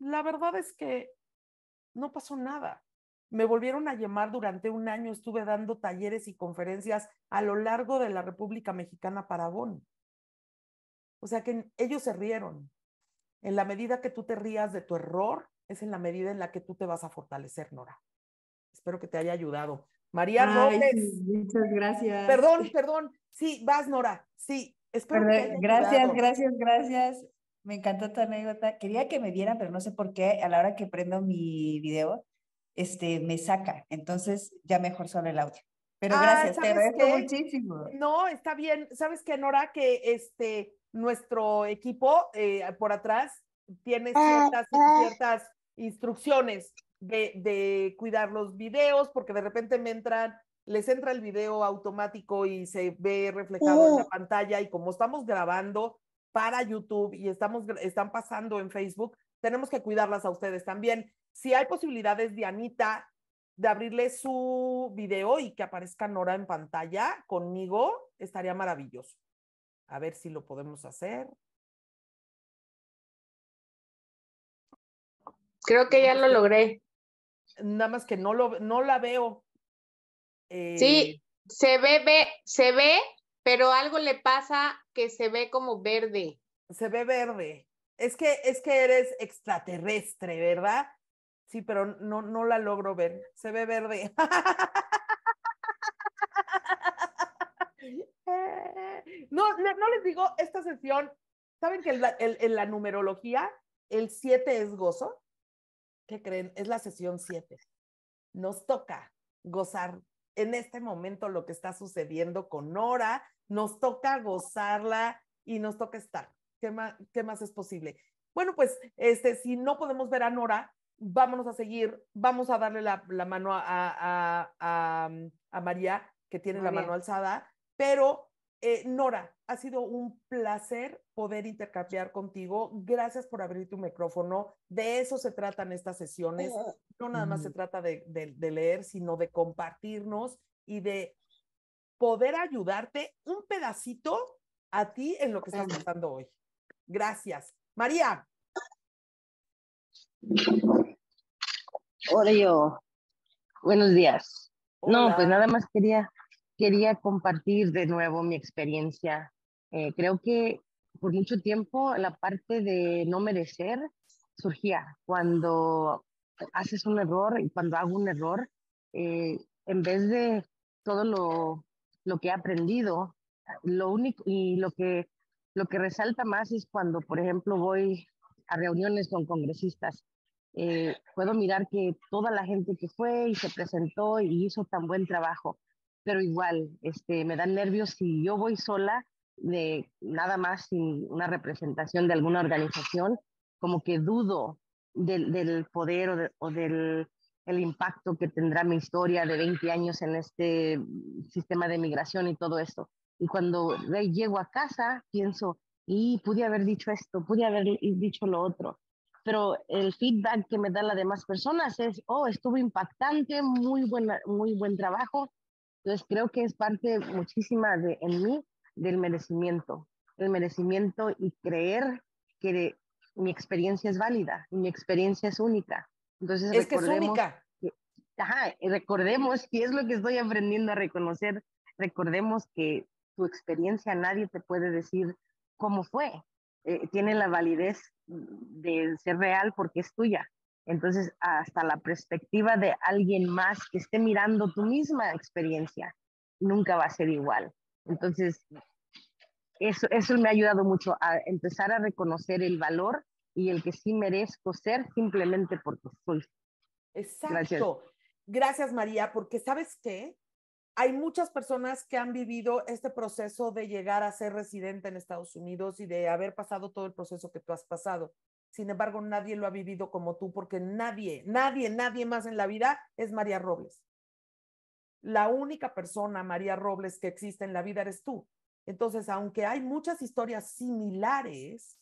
A: La verdad es que no pasó nada. Me volvieron a llamar durante un año, estuve dando talleres y conferencias a lo largo de la República Mexicana para o sea que ellos se rieron. En la medida que tú te rías de tu error, es en la medida en la que tú te vas a fortalecer, Nora. Espero que te haya ayudado. María Robles.
D: Muchas gracias. Perdón, perdón. Sí, vas, Nora. Sí, espero Gracias, gracias, gracias. Me encantó tu anécdota. Quería que me dieran pero no sé por qué a la hora que prendo mi video, este, me saca. Entonces ya mejor solo el audio. Pero ah, gracias, muchísimo.
A: No, está bien. ¿Sabes qué, Nora? Que este, nuestro equipo eh, por atrás tiene ah, ciertas, ah. ciertas instrucciones de, cuidar los videos, porque de repente me entran, les entra el video automático y se ve reflejado en la uh. pantalla y como estamos grabando para YouTube y estamos, están pasando en Facebook, tenemos que cuidarlas a ustedes también. Si hay posibilidades, Dianita, de abrirle su video y que aparezca Nora en pantalla conmigo, estaría maravilloso a ver si lo podemos hacer. Creo que ya lo logré. Nada más que no, lo, no la veo. sí, eh,
B: se ve, se ve, pero algo le pasa que se ve como verde.
A: Se ve verde. Es que, es que eres extraterrestre, ¿verdad? Sí, pero no, no la logro ver. Se ve verde. No, no les digo, esta sesión, ¿saben que en la, numerología el 7 es gozo? ¿Qué creen? Es la sesión 7. Nos toca gozar en este momento lo que está sucediendo con Nora, nos toca gozarla y nos toca estar. ¿Qué más, es posible? Bueno, pues este, si no podemos ver a Nora, vámonos a seguir, vamos a darle la, mano a, María, que tiene la mano alzada, pero, eh, Nora, ha sido un placer poder intercambiar contigo. Gracias por abrir tu micrófono. De eso se tratan estas sesiones. Ah, no nada más se trata de, leer, sino de compartirnos y de poder ayudarte un pedacito a ti en lo que estás pasando hoy. Gracias. María.
E: Hola yo. Buenos días. No, pues nada más quería quería compartir de nuevo mi experiencia. Eh, creo que por mucho tiempo la parte de no merecer surgía cuando haces un error y cuando hago un error, eh, en vez de todo lo, lo, que he aprendido, lo único y lo que, lo que resalta más es cuando, por ejemplo, voy a reuniones con congresistas. Eh, puedo mirar que toda la gente que fue y se presentó y hizo tan buen trabajo pero igual, este, me dan nervios si yo voy sola de nada más sin una representación de alguna organización, como que dudo del, poder o, del impacto que tendrá mi historia de 20 años en este sistema de migración y todo esto. Y cuando llego a casa, pienso, y pude haber dicho esto, pude haber dicho lo otro. Pero el feedback que me dan las demás personas es, oh, estuvo impactante, muy, buena, muy buen trabajo, entonces creo que es parte muchísima de, en mí del merecimiento, el merecimiento y creer que mi experiencia es válida, mi experiencia es única. Entonces es que es única. recordemos y es lo que estoy aprendiendo a reconocer, recordemos que tu experiencia nadie te puede decir cómo fue. Eh, tiene la validez de ser real porque es tuya. Entonces, hasta la perspectiva de alguien más que esté mirando tu misma experiencia, nunca va a ser igual. Entonces, eso, me ha ayudado mucho a empezar a reconocer el valor y el que sí merezco ser simplemente porque soy.
A: Exacto. Gracias, Gracias María, porque sabes qué? Hay muchas personas que han vivido este proceso de llegar a ser residente en Estados Unidos y de haber pasado todo el proceso que tú has pasado. Sin embargo, nadie lo ha vivido como tú porque nadie, nadie, nadie más en la vida es María Robles. La única persona, María Robles, que existe en la vida eres tú. Entonces, aunque hay muchas historias similares,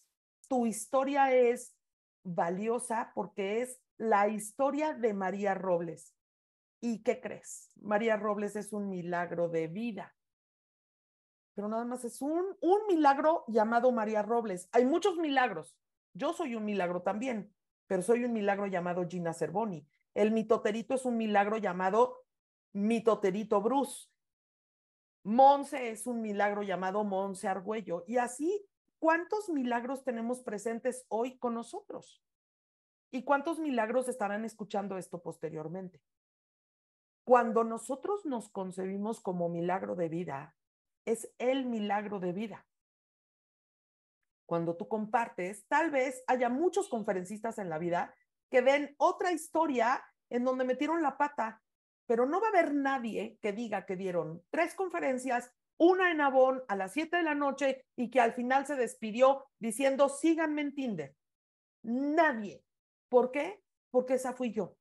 A: tu historia es valiosa porque es la historia de María Robles. ¿Y qué crees? María Robles es un milagro de vida. Pero nada más es un, un milagro llamado María Robles. Hay muchos milagros, yo soy un milagro también, pero soy un milagro llamado Gina Cervoni. El mitoterito es un milagro llamado mitoterito Bruce. Monse es un milagro llamado Monse Argüello. Y así, ¿cuántos milagros tenemos presentes hoy con nosotros? ¿Y cuántos milagros estarán escuchando esto posteriormente? Cuando nosotros nos concebimos como milagro de vida, es el milagro de vida cuando tú compartes, tal vez haya muchos conferencistas en la vida que ven otra historia en donde metieron la pata, pero no va a haber nadie que diga que dieron tres conferencias, una en Avon a las siete de la noche y que al final se despidió diciendo, síganme en Tinder. Nadie. ¿Por qué? Porque esa fui yo.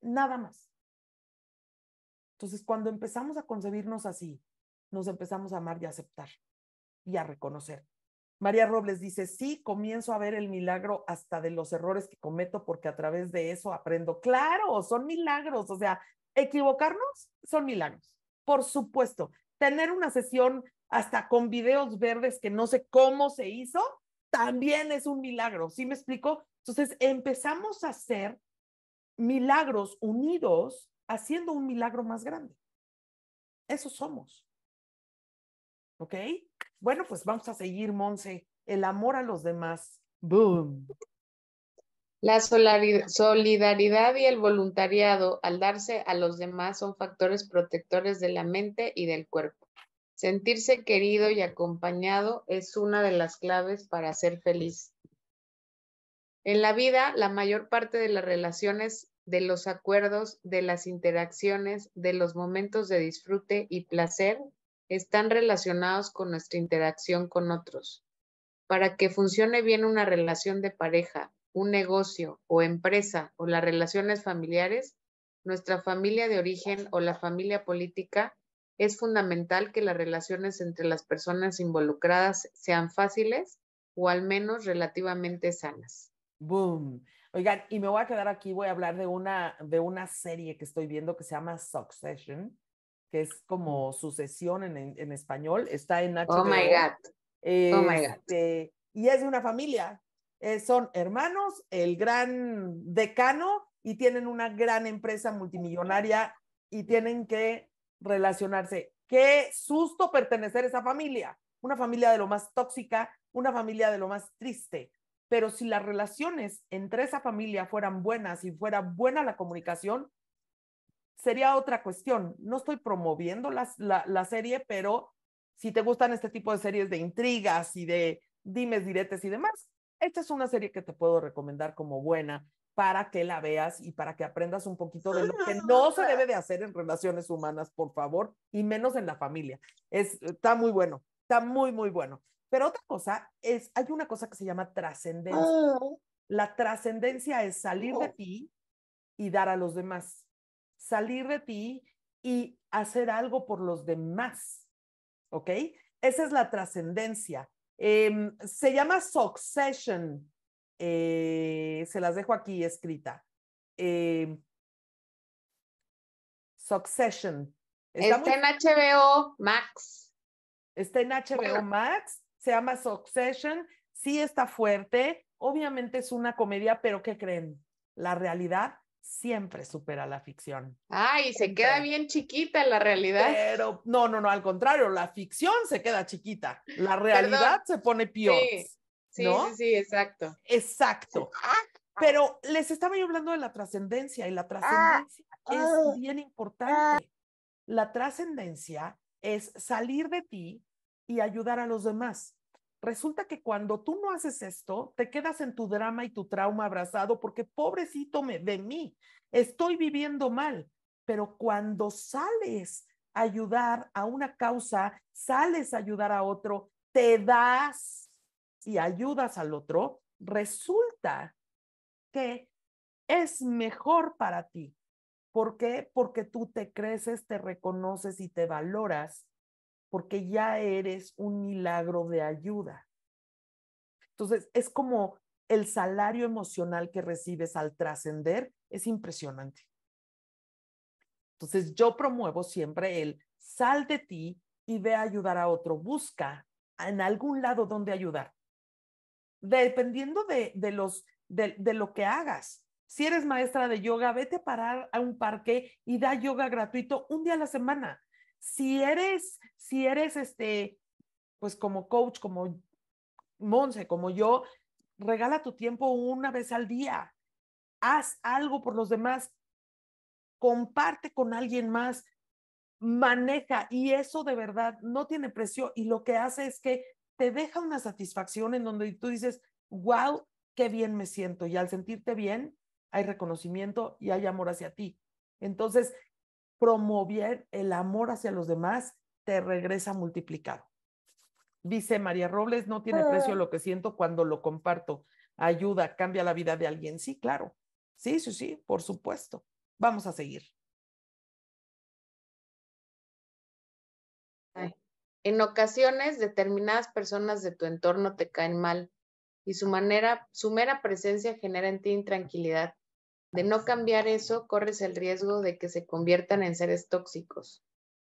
A: Nada más. Entonces, cuando empezamos a concebirnos así, nos empezamos a amar y a aceptar y a reconocer. María Robles dice, sí, comienzo a ver el milagro hasta de los errores que cometo porque a través de eso aprendo. Claro, son milagros, o sea, equivocarnos son milagros, por supuesto. Tener una sesión hasta con videos verdes que no sé cómo se hizo, también es un milagro, ¿sí me explico? Entonces empezamos a hacer milagros unidos haciendo un milagro más grande. Eso somos. ¿Ok? Bueno, pues vamos a seguir, Monse. El amor a los demás. Boom.
C: La
B: solidaridad y el voluntariado al darse a los demás son factores protectores de la mente y del cuerpo. Sentirse querido y acompañado es una de las claves para ser feliz. En la vida, la mayor parte de las relaciones, de los acuerdos, de las interacciones, de los momentos de disfrute y placer están relacionados con nuestra interacción con otros. Para que funcione bien una relación de pareja, un negocio o empresa o las relaciones familiares, nuestra familia de origen o la familia política, es fundamental que las relaciones entre las personas involucradas sean
A: fáciles o al menos relativamente sanas. Boom. Oigan, y me voy a quedar aquí, voy a hablar de una, de una serie que estoy viendo que se llama Succession que es como sucesión en, español, está en Nacho. Oh, oh my God. oh este, my y es una familia. Eh, son hermanos, el gran decano y tienen una gran empresa multimillonaria y tienen que relacionarse. Qué susto pertenecer a esa familia. Una familia de lo más tóxica, una familia de lo más triste. Pero si las relaciones entre esa familia fueran buenas y fuera buena la comunicación, sería otra cuestión. No estoy promoviendo la, serie, pero si te gustan este tipo de series de intrigas y de dimes, diretes y demás, esta es una serie que te puedo recomendar como buena para que la veas y para que aprendas un poquito de lo que no se debe de hacer en relaciones humanas, por favor, y menos en la familia. Es, está muy bueno, está muy, muy bueno. Pero otra cosa es, hay una cosa que se llama trascendencia. Ah. La trascendencia es salir de oh. ti y dar a los demás salir de ti y hacer algo por los demás. ¿Ok? Esa es la trascendencia. Em, se llama Succession. Eh, se las dejo aquí escrita. Em, succession. Está, en HBO Max. Está en HBO Max. Se llama Succession. Sí está fuerte. Obviamente es una comedia, pero ¿qué creen? La realidad siempre supera la ficción. Ay, se queda bien chiquita la realidad. Pero no, no, no, al contrario, la ficción se queda chiquita, la realidad se pone peor. Sí, sí, sí, exacto. Exacto. Ah, ah. Pero les estaba yo hablando de la trascendencia y la ah, trascendencia es bien importante. La trascendencia es salir de ti y ayudar a los demás. Resulta que cuando tú no haces esto, te quedas en tu drama y tu trauma abrazado porque pobrecito me, de mí, estoy viviendo mal. Pero cuando sales a ayudar a una causa, sales a ayudar a otro, te das y ayudas al otro, resulta que es mejor para ti. ¿Por qué? Porque tú te creces, te reconoces y te valoras porque ya eres un milagro de ayuda. Entonces, es como el salario emocional que recibes al trascender es impresionante. Entonces, yo promuevo siempre el sal de ti y ve a ayudar a otro. Busca en algún lado donde ayudar. Dependiendo de, los, de, lo que hagas. Si eres maestra de yoga, vete a parar a un parque y da yoga gratuito un día a la semana. Si eres si eres este, pues como coach, como Monse, como yo, regala tu tiempo una vez al día, haz algo por los demás, comparte con alguien más, maneja y eso de verdad no tiene precio y lo que hace es que te deja una satisfacción en donde tú dices, wow, qué bien me siento y al sentirte bien hay reconocimiento y hay amor hacia ti. Entonces, promover el amor hacia los demás te regresa multiplicado. Dice María Robles, no tiene precio ah. lo que siento cuando lo comparto. Ayuda, cambia la vida de alguien. Sí, claro. Sí, sí, sí, por supuesto. Vamos a seguir.
C: En ocasiones, determinadas personas de tu entorno
B: te caen mal y su manera, su mera presencia genera en ti intranquilidad. De no cambiar eso, corres el riesgo de que se conviertan en seres tóxicos.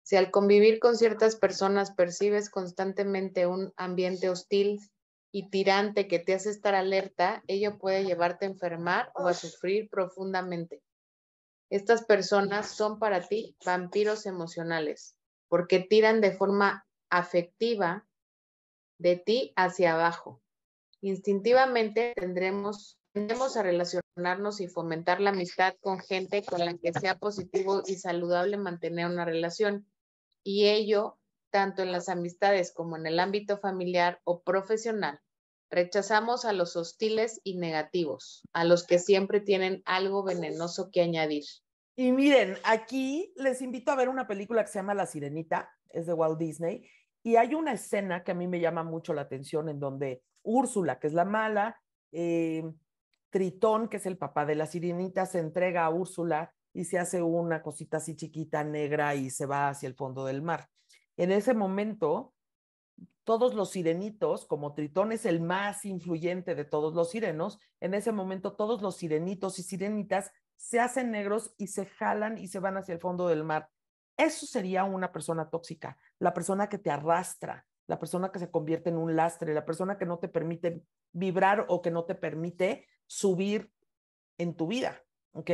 B: Si al convivir con ciertas personas percibes constantemente un ambiente hostil y tirante que te hace estar alerta, ello puede llevarte a enfermar o a sufrir profundamente. Estas personas son para ti vampiros emocionales, porque tiran de forma afectiva de ti hacia abajo. Instintivamente tendremos, tendemos a relacionarnos y fomentar la amistad con gente con la que sea positivo y saludable mantener una relación y ello, tanto en las amistades como en el ámbito familiar o profesional, rechazamos a los hostiles y negativos, a los que siempre tienen
A: algo venenoso que añadir. Y miren, aquí les invito a ver una película que se llama La Sirenita, es de Walt Disney, y hay una escena que a mí me llama mucho la atención en donde Úrsula, que es la mala, eh, Tritón, que es el papá de la Sirenita, se entrega a Úrsula y se hace una cosita así chiquita, negra y se va hacia el fondo del mar. En ese momento, todos los sirenitos, como Tritón es el más influyente de todos los sirenos, en ese momento todos los sirenitos y sirenitas se hacen negros y se jalan y se van hacia el fondo del mar. Eso sería una persona tóxica, la persona que te arrastra, la persona que se convierte en un lastre, la persona que no te permite vibrar o que no te permite subir en tu vida, ¿ok?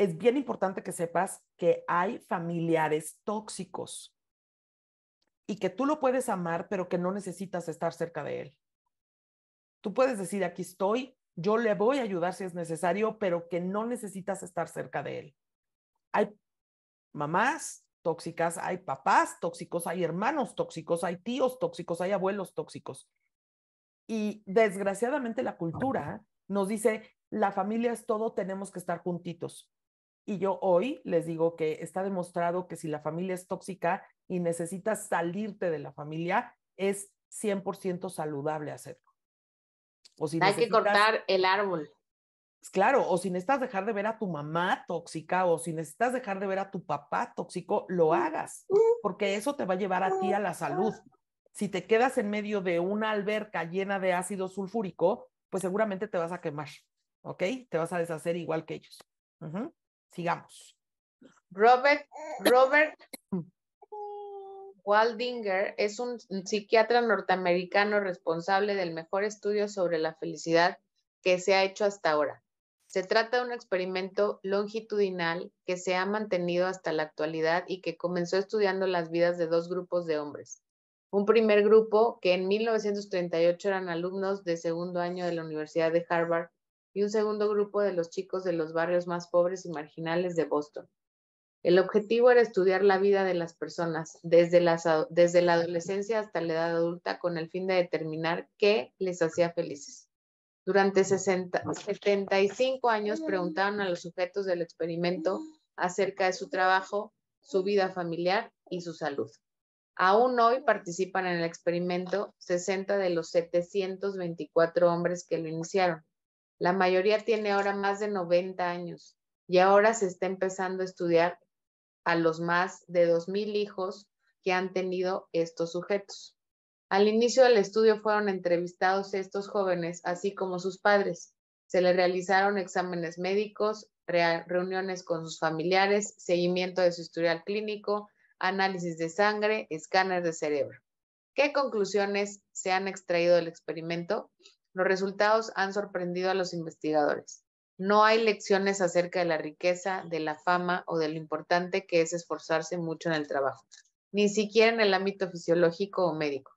A: es bien importante que sepas que hay familiares tóxicos y que tú lo puedes amar, pero que no necesitas estar cerca de él. Tú puedes decir, aquí estoy, yo le voy a ayudar si es necesario, pero que no necesitas estar cerca de él. Hay mamás tóxicas, hay papás tóxicos, hay hermanos tóxicos, hay tíos tóxicos, hay abuelos tóxicos. Y desgraciadamente la cultura nos dice, la familia es todo, tenemos que estar juntitos. Y yo hoy les digo que está demostrado que si la familia es tóxica y necesitas salirte de la familia, es 100% saludable hacerlo. O si Hay que cortar
B: el árbol.
A: Pues claro, o si necesitas dejar de ver a tu mamá tóxica o si necesitas dejar de ver a tu papá tóxico, lo mm, hagas, mm. porque eso te va a llevar a ti a la salud. Ah. Si te quedas en medio de una alberca llena de ácido sulfúrico, pues seguramente te vas a quemar, ¿ok? Te vas a deshacer igual que ellos. Sigamos. Robert, Robert
B: Waldinger es un psiquiatra norteamericano responsable del mejor estudio sobre la felicidad que se ha hecho hasta ahora. Se trata de un experimento longitudinal que se ha mantenido hasta la actualidad y que comenzó estudiando las vidas de dos grupos de hombres. Un primer grupo, que en 1938 eran alumnos de segundo año de la Universidad de Harvard, y un segundo grupo de los chicos de los barrios más pobres y marginales de Boston. El objetivo era estudiar la vida de las personas desde, la adolescencia hasta la edad adulta con el fin de determinar qué les hacía felices. Durante 60, 75 años preguntaron a los sujetos del experimento acerca de su trabajo, su vida familiar y su salud. Aún hoy participan en el experimento 60 de los 724 hombres que lo iniciaron. La mayoría tiene ahora más de 90 años y ahora se está empezando a estudiar a los más de 2.000 hijos que han tenido estos sujetos. Al inicio del estudio fueron entrevistados estos jóvenes, así como sus padres. Se les realizaron exámenes médicos, reuniones con sus familiares, seguimiento de su historial clínico, análisis de sangre, escáner de cerebro. ¿Qué conclusiones se han extraído del experimento? Los resultados han sorprendido a los investigadores. No hay lecciones acerca de la riqueza, de la fama o de lo importante que es esforzarse mucho en el trabajo, ni siquiera en el ámbito fisiológico o médico.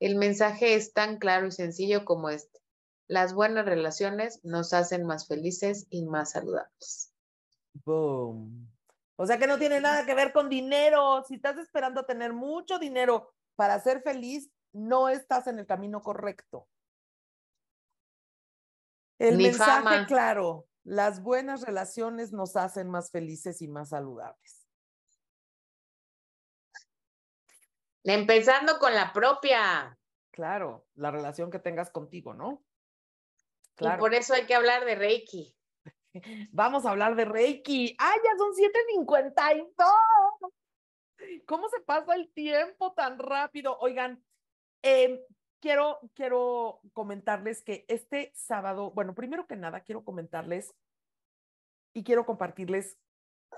B: El mensaje es tan claro y sencillo como este. Las buenas relaciones nos hacen más felices y más
A: saludables. Boom. O sea que no tiene nada que ver con dinero. Si estás esperando tener mucho dinero para ser feliz, no estás en el camino correcto.
C: El mensaje
A: claro, las buenas relaciones nos hacen más felices y más saludables. Empezando con la propia. Claro, la relación que tengas contigo, ¿no? Claro. Y
B: por eso hay que hablar de Reiki.
A: Vamos a hablar de Reiki. ¡Ah, ya son 7.52! ¿Cómo se pasa el tiempo tan rápido? Oigan, eh, quiero, comentarles que este sábado, bueno, primero que nada, quiero comentarles y quiero compartirles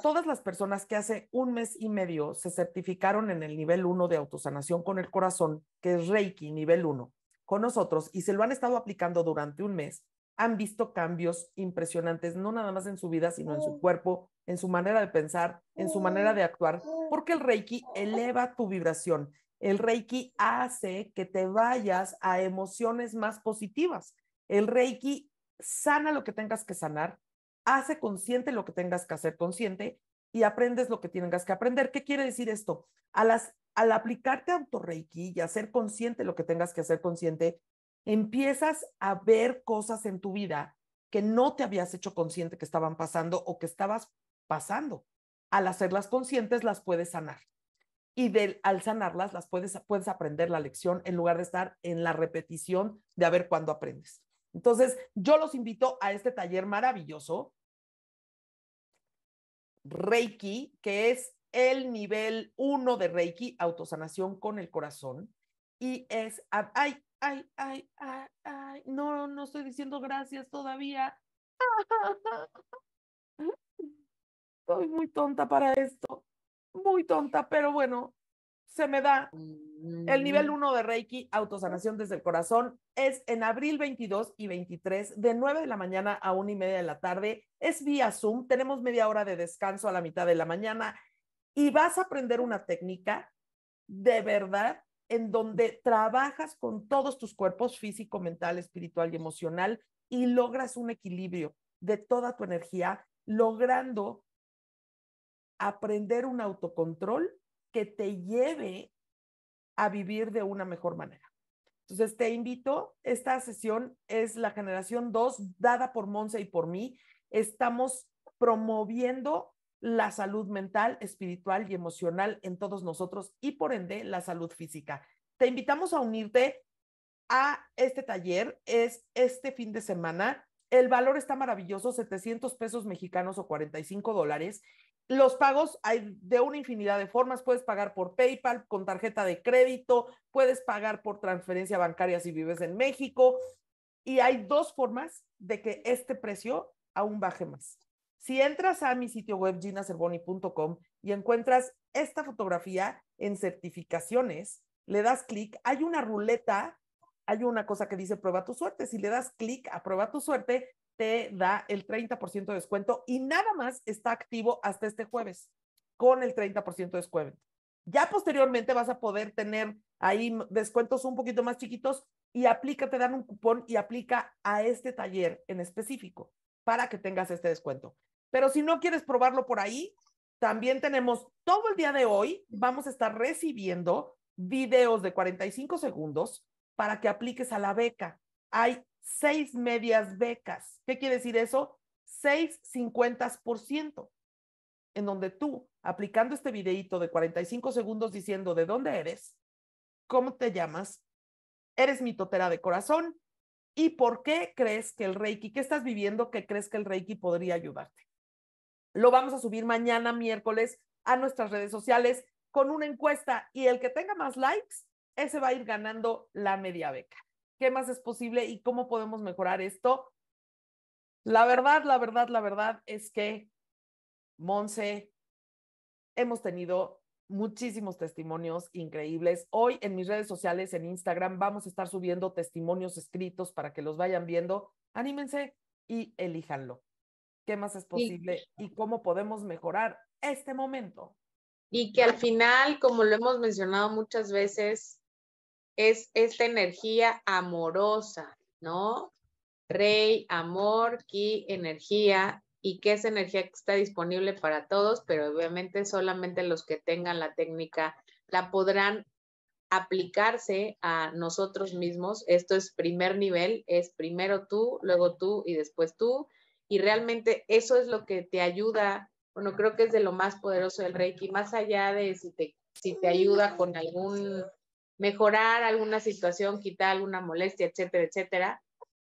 A: todas las personas que hace un mes y medio se certificaron en el nivel 1 de autosanación con el corazón, que es Reiki nivel 1, con nosotros y se lo han estado aplicando durante un mes, han visto cambios impresionantes, no nada más en su vida, sino en su mm. cuerpo, en su manera de pensar, en su manera mm. de actuar, porque el Reiki mm. eleva tu vibración el Reiki hace que te vayas a emociones más positivas. El Reiki sana lo que tengas que sanar, hace consciente lo que tengas que hacer consciente y aprendes lo que tengas que aprender. ¿Qué quiere decir esto? las, al aplicarte Reiki y hacer consciente lo que tengas que hacer consciente, empiezas a ver cosas en tu vida que no te habías hecho consciente que estaban pasando o que estabas pasando. Al hacerlas conscientes, las puedes sanar y al sanarlas las puedes, puedes aprender la lección en lugar de estar en la repetición de a ver cuándo aprendes. Entonces, yo los invito a este taller maravilloso, Reiki, que es el nivel 1 de Reiki, autosanación con el corazón, y es, ay, ay, ay, ay, ay, no, no estoy diciendo gracias todavía. Estoy muy tonta para esto muy tonta, pero bueno, se me da. El nivel 1 mm. de Reiki, autosanación desde el corazón, es en abril 22 y 23, de 9 de la mañana a 1 y media de la tarde. Es vía Zoom, tenemos media hora de descanso a la mitad de la mañana y vas a aprender una técnica de verdad en donde trabajas con todos tus cuerpos, físico, mental, espiritual y emocional, y logras un equilibrio de toda tu energía, logrando aprender un autocontrol que te lleve a vivir de una mejor manera. Entonces te invito, esta sesión es la generación 2 dada por Monse y por mí. Estamos promoviendo la salud mental, espiritual y emocional en todos nosotros y por ende la salud física. Te invitamos a unirte a este taller, es este fin de semana. El valor está maravilloso, 700 pesos mexicanos o 45 dólares. Los pagos hay de una infinidad de formas. Puedes pagar por PayPal, con tarjeta de crédito, puedes pagar por transferencia bancaria si vives en México. Y hay dos formas de que este precio aún baje más. Si entras a mi sitio web ginacerboni.com y encuentras esta fotografía en certificaciones, le das clic, hay una ruleta, hay una cosa que dice prueba tu suerte. Si le das clic a prueba tu suerte, te da el 30% de descuento y nada más está activo hasta este jueves con el 30% de descuento. Ya posteriormente vas a poder tener ahí descuentos un poquito más chiquitos y aplica, te dan un cupón y aplica a este taller en específico para que tengas este descuento. Pero si no quieres probarlo por ahí, también tenemos todo el día de hoy, vamos a estar recibiendo videos de 45 segundos para que apliques a la beca. Hay seis medias becas. ¿Qué quiere decir eso? Seis cincuentas por ciento, en donde tú, aplicando este videito de 45 segundos diciendo de dónde eres, cómo te llamas, eres mi totera de corazón y por qué crees que el Reiki, qué estás viviendo que crees que el Reiki podría ayudarte. Lo vamos a subir mañana, miércoles, a nuestras redes sociales con una encuesta y el que tenga más likes, ese va a ir ganando la media beca qué más es posible y cómo podemos mejorar esto. La verdad, la verdad, la verdad es que, Monse, hemos tenido muchísimos testimonios increíbles. Hoy en mis redes sociales, en Instagram, vamos a estar subiendo testimonios escritos para que los vayan viendo. Anímense y elíjanlo. ¿Qué más es posible y, y cómo podemos mejorar este momento? Y que al final,
B: como lo hemos mencionado muchas veces, es esta energía amorosa, ¿no? Rey, amor, ki, energía, y que es energía que está disponible para todos, pero obviamente solamente los que tengan la técnica la podrán aplicarse a nosotros mismos. Esto es primer nivel, es primero tú, luego tú y después tú. Y realmente eso es lo que te ayuda, bueno, creo que es de lo más poderoso del Reiki, más allá de si te, si te ayuda con algún mejorar alguna situación, quitar alguna molestia, etcétera, etcétera.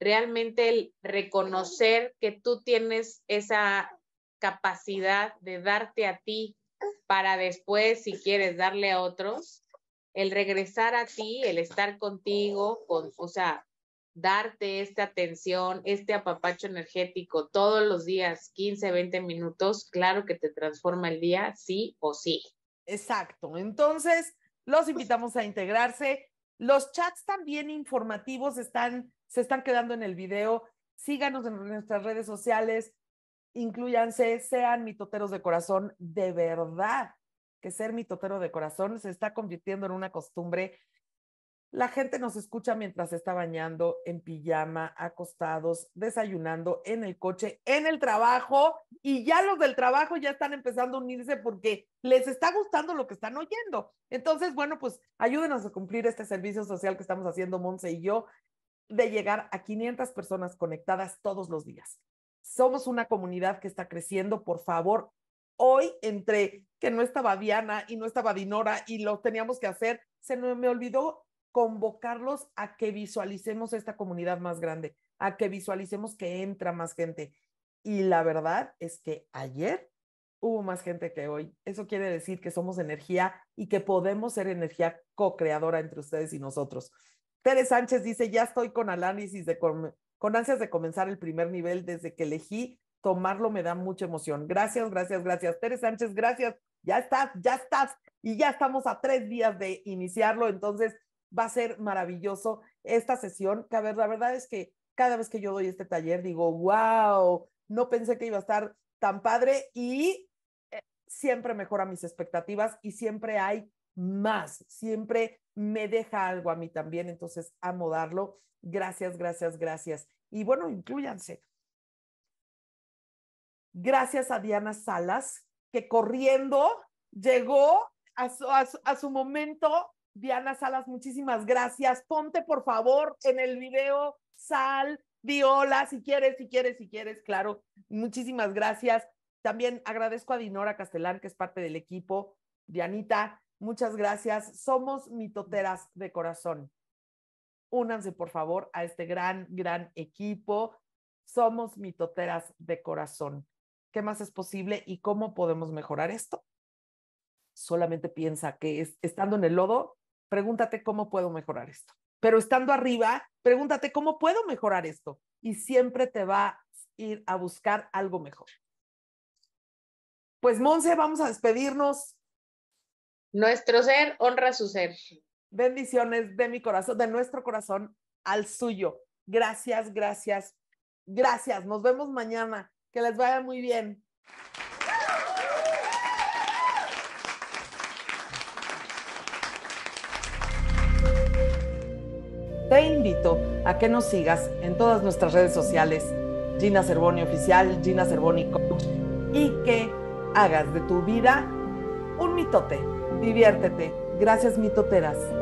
B: Realmente el reconocer que tú tienes esa capacidad de darte a ti para después, si quieres, darle a otros, el regresar a ti, el estar contigo, con, o sea, darte esta atención, este apapacho energético todos los días,
A: 15, 20 minutos, claro que te transforma el día, sí o sí. Exacto. Entonces, los invitamos a integrarse. Los chats también informativos están, se están quedando en el video. Síganos en nuestras redes sociales, incluyanse, sean mitoteros de corazón de verdad, que ser mitotero de corazón se está convirtiendo en una costumbre la gente nos escucha mientras está bañando, en pijama, acostados, desayunando, en el coche, en el trabajo, y ya los del trabajo ya están empezando a unirse porque les está gustando lo que están oyendo. Entonces, bueno, pues ayúdenos a cumplir este servicio social que estamos haciendo Monse y yo de llegar a 500 personas conectadas todos los días. Somos una comunidad que está creciendo, por favor, hoy entre que no estaba Diana y no estaba Dinora y lo teníamos que hacer, se me olvidó convocarlos a que visualicemos esta comunidad más grande, a que visualicemos que entra más gente. Y la verdad es que ayer hubo más gente que hoy. Eso quiere decir que somos energía y que podemos ser energía co-creadora entre ustedes y nosotros. Teres Sánchez dice, ya estoy con análisis de con, ansias de comenzar el primer nivel desde que elegí tomarlo me da mucha emoción. Gracias, gracias, gracias. Teres Sánchez, gracias. Ya estás, ya estás. Y ya estamos a tres días de iniciarlo. Entonces, va a ser maravilloso esta sesión, que a ver, la verdad es que cada vez que yo doy este taller digo, wow, no pensé que iba a estar tan padre y eh, siempre mejora mis expectativas y siempre hay más, siempre me deja algo a mí también, entonces amo darlo. Gracias, gracias, gracias. Y bueno, incluyanse. Gracias a Diana Salas, que corriendo llegó a su momento Diana Salas, muchísimas gracias. Ponte, por favor, en el video, sal, viola, si quieres, si quieres, si quieres, claro. Muchísimas gracias. También agradezco a Dinora Castelán, que es parte del equipo. Dianita, muchas gracias. Somos mitoteras de corazón. Únanse, por favor, a este gran, gran equipo. Somos mitoteras de corazón. ¿Qué más es posible y cómo podemos mejorar esto? Solamente piensa que es, estando en el lodo pregúntate cómo puedo mejorar esto. Pero estando arriba, pregúntate cómo puedo mejorar esto. Y siempre te va a ir a buscar algo mejor. Pues Monse, vamos a despedirnos. Nuestro ser honra su ser. Bendiciones de mi corazón, de nuestro corazón al suyo. Gracias, gracias, gracias. Nos vemos mañana. Que les vaya muy bien. te invito a que nos sigas en todas nuestras redes sociales, Gina Cervoni Oficial, Gina Cervoni Coach, y que hagas de tu vida un mitote. Diviértete. Gracias, mitoteras.